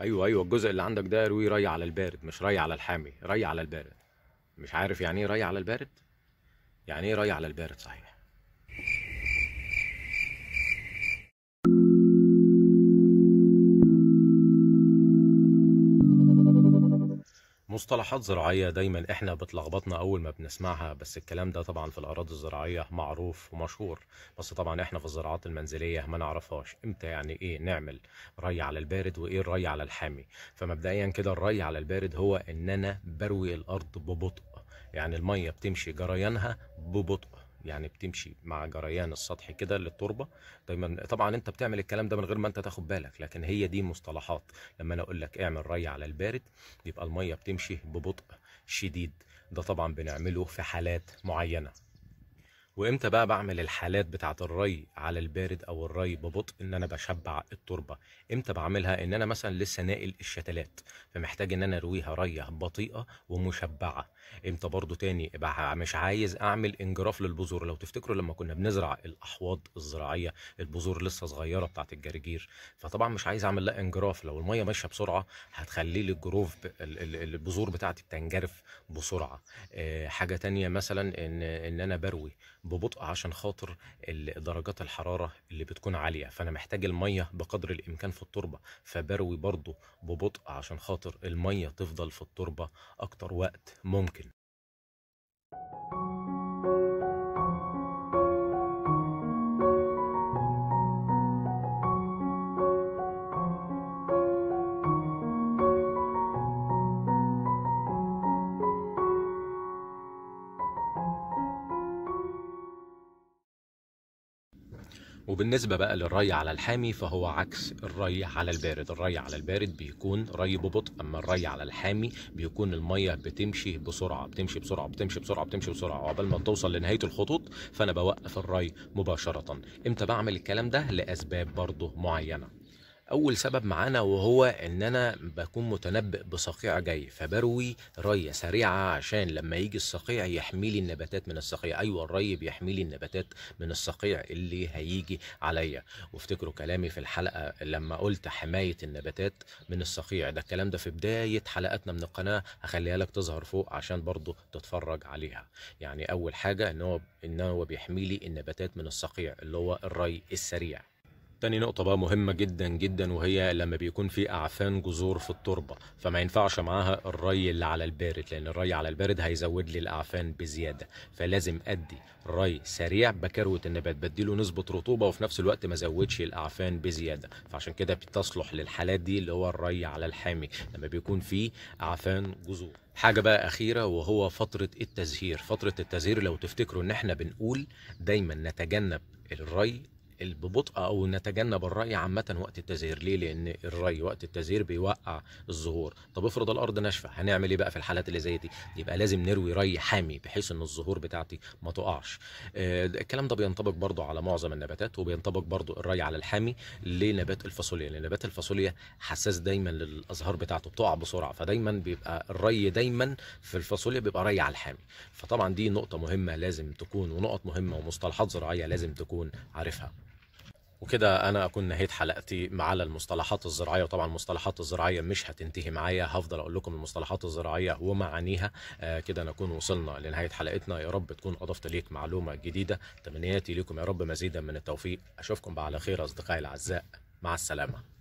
ايوه ايوه الجزء اللي عندك ده روي ري على البارد مش ري على الحامي ري على البارد مش عارف يعني ايه ري على البارد يعني ايه ري على البارد صحيح مصطلحات زراعية دايما احنا بتلخبطنا اول ما بنسمعها بس الكلام ده طبعا في الاراضي الزراعية معروف ومشهور بس طبعا احنا في الزراعات المنزلية ما نعرفهاش امتى يعني ايه نعمل ري على البارد وايه الري على الحامي فمبدئيا كده الري على البارد هو ان انا بروي الارض ببطء يعني المية بتمشي جريانها ببطء يعني بتمشي مع جريان السطح كده للتربه دايما طبعا انت بتعمل الكلام ده من غير ما انت تاخد بالك لكن هي دي مصطلحات لما انا اقول لك اعمل ري على البارد يبقى الميه بتمشي ببطء شديد ده طبعا بنعمله في حالات معينه وامتى بقى بعمل الحالات بتاعه الري على البارد او الري ببطء ان انا بشبع التربه امتى بعملها ان انا مثلا لسه ناقل الشتلات فمحتاج ان انا ارويها ريه بطيئه ومشبعه امتى برضو تاني مش عايز اعمل انجراف للبذور لو تفتكروا لما كنا بنزرع الاحواض الزراعيه البذور لسه صغيره بتاعه الجرجير فطبعا مش عايز اعمل لا انجراف لو الميه ماشيه بسرعه هتخلي لي الجروف البذور بتاعتي بتنجرف بسرعه آه، حاجه تانية مثلا ان ان انا بروي ببطء عشان خاطر درجات الحراره اللي بتكون عاليه فانا محتاج الميه بقدر الامكان في التربه فبروي برضو ببطء عشان خاطر الميه تفضل في التربه اكتر وقت ممكن وبالنسبة بقى للري على الحامي فهو عكس الري على البارد الري على البارد بيكون ري ببطء أما الري على الحامي بيكون المية بتمشي بسرعة بتمشي بسرعة بتمشي بسرعة بتمشي بسرعة وقبل ما توصل لنهاية الخطوط فأنا بوقف الري مباشرة امتى بعمل الكلام ده لأسباب برضه معينة اول سبب معانا وهو ان انا بكون متنبئ بصقيع جاي فبروي ري سريعه عشان لما يجي الصقيع يحمي لي النباتات من الصقيع ايوه الري بيحمي لي النباتات من الصقيع اللي هيجي عليا وافتكروا كلامي في الحلقه لما قلت حمايه النباتات من الصقيع ده الكلام ده في بدايه حلقاتنا من القناه هخليها لك تظهر فوق عشان برضه تتفرج عليها يعني اول حاجه ان هو ان هو بيحمي لي النباتات من الصقيع اللي هو الري السريع تاني نقطة بقى مهمة جدا جدا وهي لما بيكون في أعفان جذور في التربة فما ينفعش معاها الري اللي على البارد لأن الري على البارد هيزود لي الأعفان بزيادة فلازم أدي ري سريع بكروة النبات بديله نسبة رطوبة وفي نفس الوقت ما زودش الأعفان بزيادة فعشان كده بتصلح للحالات دي اللي هو الري على الحامي لما بيكون في أعفان جذور حاجة بقى أخيرة وهو فترة التزهير فترة التزهير لو تفتكروا إن إحنا بنقول دايما نتجنب الري ببطء او نتجنب الري عامه وقت التزهير ليه لان الري وقت التزهير بيوقع الزهور طب افرض الارض ناشفه هنعمل ايه بقى في الحالات اللي زي دي يبقى لازم نروي ري حامي بحيث ان الزهور بتاعتي ما تقعش آه، الكلام ده بينطبق برضو على معظم النباتات وبينطبق برضو الري على الحامي لنبات الفاصوليا لان نبات الفاصوليا حساس دايما للازهار بتاعته بتقع بسرعه فدايما بيبقى الري دايما في الفاصوليا بيبقى ري على الحامي فطبعا دي نقطه مهمه لازم تكون ونقط مهمه ومصطلحات زراعيه لازم تكون عارفها وكده انا اكون نهيت حلقتي على المصطلحات الزراعيه وطبعا المصطلحات الزراعيه مش هتنتهي معايا هفضل اقول لكم المصطلحات الزراعيه ومعانيها آه كده نكون وصلنا لنهايه حلقتنا يا رب تكون اضفت ليك معلومه جديده تمنياتي لكم يا رب مزيدا من التوفيق اشوفكم بقى على خير اصدقائي الاعزاء مع السلامه